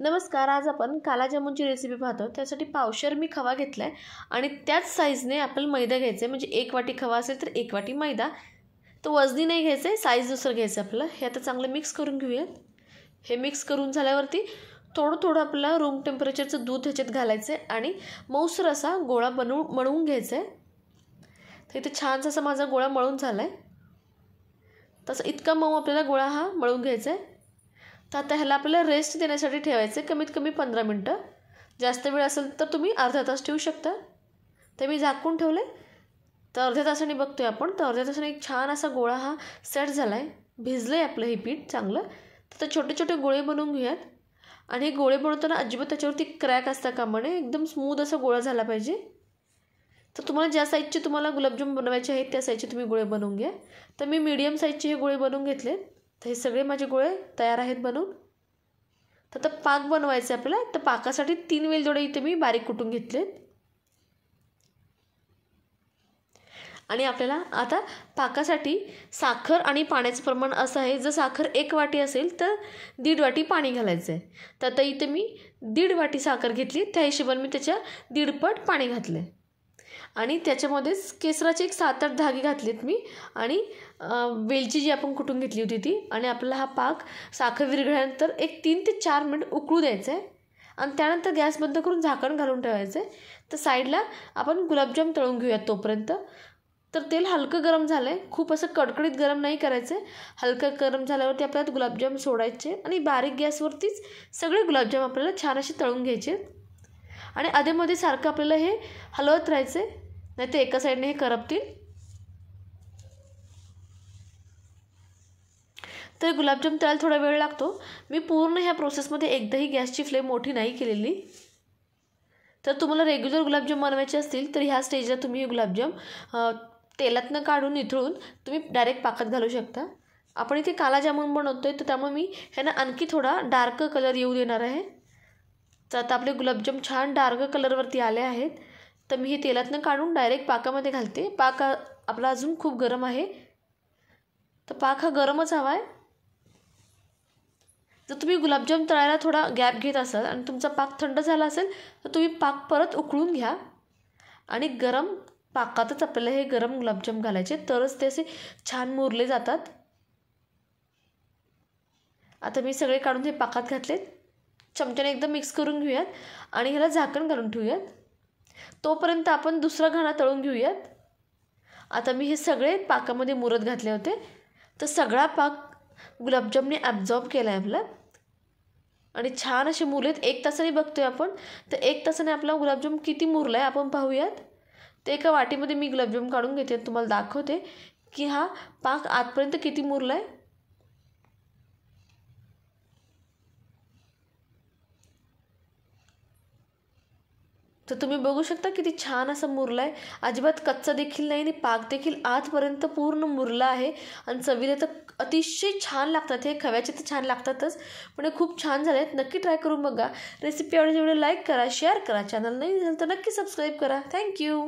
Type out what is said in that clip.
नमस्कार आज आपण कालाजामुनची रेसिपी पाहतो त्यासाठी पावशर मी खवा घेतला आहे आणि त्याच साईजने आपण मैदा घ्यायचा आहे म्हणजे एक वाटी खवा असेल तर एक वाटी मैदा तो वजनी नाही घ्यायचं आहे साईज दुसरं घ्यायचं आहे आपलं हे आता चांगलं मिक्स करून घेऊयात हे मिक्स करून झाल्यावरती थोडं थोडं आपलं रूम टेम्परेचरचं दूध ह्याच्यात घालायचं आहे आणि मऊसर असा गोळा बनवू मळवून घ्यायचा आहे तर इथे छानसा असा माझा गोळा मळून झाला आहे तसं इतका मऊ आपल्याला गोळा हा मळून घ्यायचा आहे तर आता ह्याला आपल्याला रेस्ट देण्यासाठी ठेवायचं आहे कमीत कमी पंधरा मिनटं जास्त वेळ असेल तर तुम्ही अर्धा तास ठेवू शकता ते मी झाकून ठेवले तर अर्ध्या तासाने बघतोय आपण तर अर्ध्या तासाने एक छान असा गोळा हा सेट झाला आहे भिजलं आहे आपलं हे पीठ चांगलं तर ते छोटे छोटे गोळे बनवून घेऊयात आणि हे गोळे बनवताना अजिबात त्याच्यावरती क्रॅक असता कामा नये एकदम स्मूद असा गोळा झाला पाहिजे तर तुम्हाला ज्या साईजचे तुम्हाला गुलाबजाम बनवायचे आहेत त्या साईजचे तुम्ही गोळे बनवून घ्या तर मी मीडियम साईजचे हे गोळे बनवून घेतलेत तर हे सगळे माझे गोळे तयार आहेत बनवून तर आता पाक बनवायचं आहे आपल्याला तर पाकासाठी तीन वेलदोडे इथे मी बारीक कुटून घेतलेत आणि आपल्याला आता पाकासाठी साखर आणि पाण्याचं प्रमाण असं आहे जर साखर एक वाटी असेल तर दीड वाटी पाणी घालायचं आहे तर आता इथे मी दीड वाटी साखर घेतली त्या हिशोबाने मी त्याच्या दीडपट पाणी घातलं आहे आणि त्याच्यामध्येच केसराचे एक सात आठ धागे घातलेत मी आणि वेलची जी आपण कुठून घेतली होती ती आणि आपला हा पाक साखर विरघळल्यानंतर एक तीन ते चार मिनिट उकळू द्यायचं आहे आणि त्यानंतर गॅस बंद करून झाकण घालून ठेवायचं आहे तर साईडला आपण गुलाबजाम तळून घेऊयात तोपर्यंत तर तेल हलकं गरम झालं आहे खूप असं कडकडीत गरम नाही करायचं आहे हलकं गरम झाल्यावरती आपल्याला गुलाबजाम सोडायचे आणि बारीक गॅसवरतीच सगळे गुलाबजाम आपल्याला छान असे तळून घ्यायचे आणि अधेमध्ये सारखं आपल्याला हे हलवत राहायचं आहे नाही ते एका साईडने हे करपतील तर गुलाबजाम तळायला थोडा वेळ लागतो मी पूर्ण ह्या प्रोसेसमध्ये एकदाही गॅसची फ्लेम मोठी नाही केलेली तर तुम्हाला रेग्युलर गुलाबजाम बनवायचे असतील तर ह्या स्टेजला तुम्ही हे गुलाबजाम तेलातनं काढून निथळून तुम्ही डायरेक्ट पाकात घालू शकता आपण इथे काला जामून बनवतो आहे तर त्यामुळे मी ह्यानं आणखी थोडा डार्क कलर येऊ देणार आहे तर आता आपले गुलाबजाम छान डार्क कलरवरती आले आहेत तर मी हे तेलातनं काढून डायरेक्ट पाकामध्ये घालते पाक आपला अजून खूप गरम आहे तर पाक हा गरमच हवा आहे जर तुम्ही गुलाबजाम तळायला थोडा गॅप घेत असाल आणि तुमचा पाक थंड झाला असेल तर तुम्ही पाक परत उकळून घ्या आणि गरम पाकातच आपल्याला हे गरम गुलाबजाम घालायचे तरच ते असे छान मुरले जातात आता मी सगळे काढून हे पाकात घातलेत चमच्याने एकदम मिक्स करून घेऊयात आणि ह्याला झाकण घालून ठेवूयात तोपर्यंत आपण दुसरा घाणा तळून घेऊयात आता मी हे सगळे पाकामध्ये मुरत घातले होते तर सगळा पाक गुलाबजामने ॲब्झॉर्ब केला आहे आपला आणि छान असे मुरलेत एक तासाने बघतोय आपण तर एक तासाने आपला गुलाबजाम किती मुरला आहे आपण पाहूयात ते एका वाटीमध्ये मी गुलाबजाम काढून घेते तुम्हाला दाखवते की हा पाक आतपर्यंत किती मुरला आहे तर तुम्ही बघू शकता किती छान असं मुरलं आहे अजिबात कच्चा देखील नाही आणि पाक देखील आजपर्यंत पूर्ण मुरला आहे आणि चवीला तर अतिशय छान लागतात हे खव्याचे तर छान लागतातच पण हे खूप छान झाले आहेत नक्की ट्राय करून बघा रेसिपी आवडली एवढे लाईक करा शेअर करा चॅनल नाही झालं तर नक्की सबस्क्राईब करा थँक्यू